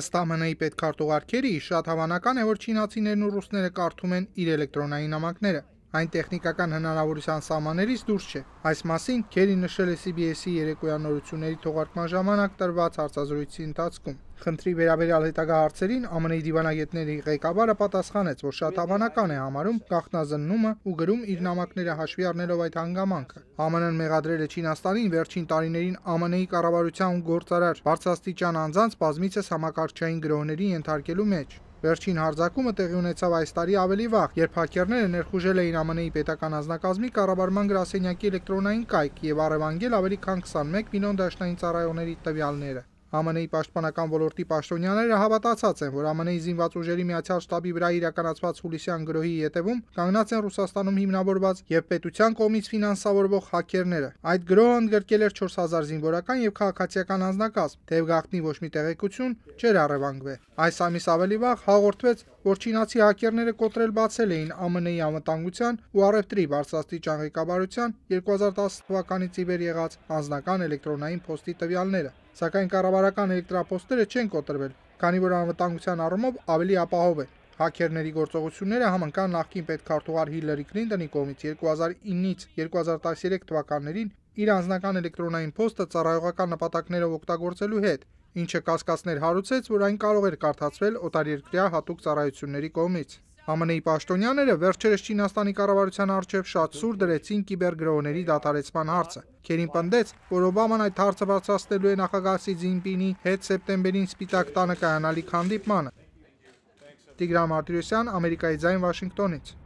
Ըստ ԱՄՆ-ի պետքարտուղարքերի, շատ հավանական է, որ չինացիներն ու ռուսները կարդում են իր էլեկտրոնային նամակները այն տեխնիկական հնարավորության սահմաններից դուրս չէ։ Այս մասին Քերի նշել է CBS-ի երեկոյան նորությունների թողարկման ժամանակ տրված հարցազրույցի ընթացքում։ Խնդրի վերաբերյալ հետագա հարցերին ԱՄՆ-ի դիվանագետների ղեկավարը պատասխանեց, որ շատ հավանական է համարում գախնազննումը ու գրում իր նամակները հաշվի առնելով այդ հանգամանքը։ ԱՄՆ-ն մեղադրել է Չինաստանին վերջին տարիներին ԱՄՆ-ի կառավարության գործարար բարձրաստիճան անձանց բազմիցս համակարգչային գրոհների ենթարկելու մեջ։ Վերջին հարձակումը տեղի ունեցավ այս տարի ավելի վաղ, երբ հակերները ներխուժել էին ԱՄՆ-ի պետական անձնակազմի կառավարման գրասենյակի էլեկտրոնային կայք եւ առևանգել ավելի քան 21 միլիոն դաշնային ծառայողների տվյալները։ ԱՄՆ-ի պաշտպանական ոլորտի պաշտոնյաները հավատացած են, որ ԱՄՆ-ի զինված ուժերի միացյալ շտաբի վրա իրականացված հուլիսյան գրոհի ետևում կանգնած են Ռուսաստանում հիմնավորված եւ պետության կողմից ֆինանսավորվող հակերները։ Այդ գրոհը ընդգրկել էր 4000 զինվորական եւ քաղաքացիական անձնակազմ, թեև գաղտնի ոչ մի տեղեկություն չէր առևանգվել։ Այս ամիս ավելի վաղ հաղորդվեց, որ չինացի հակերները կոտրել բացել էին ԱՄՆ-ի անվտանգության ու առևտրի բարձրաստիճան ղեկավարության 2010 թվականից ի վեր եղած անձնական էլեկտրոնային փոստի տվյալները, սակայն կառավարական էլեկտրապոստերը չեն կոտրվել, քանի որ անվտանգության առումով ավելի ապահով է։ Հակերների գործողությունները համընկան նախկին պետքարտուղար Հիլլերի Քլինտոնի կողմից 2009-ից 2013 թվականներին իր անձնական էլեկտրոնային փոստը ծառայողական նպատակներով օգտագործելու հետ, ինչը կասկածներ հարուցեց, որ այն կարող էր կարդացվել օտարերկրյա հատուկ ծառայությունների կողմից։ ԱՄՆ-ի պաշտոնյաները վերջերս Չինաստանի կառավարության առջև շատ սուր դրեցին կիբերգրոհների դատարեցման հարցը։ Քերին պնդեց, որ Օբաման այդ հարցը բարձրացնելու է նախագահ Սի Ցզինպինի հետ սեպտեմբերին Սպիտակ տանը կայանալիք հանդիպմանը։ Տիգրան Մարտիրոսյան, Ամերիկայի ձայն Վաշինգտոնից։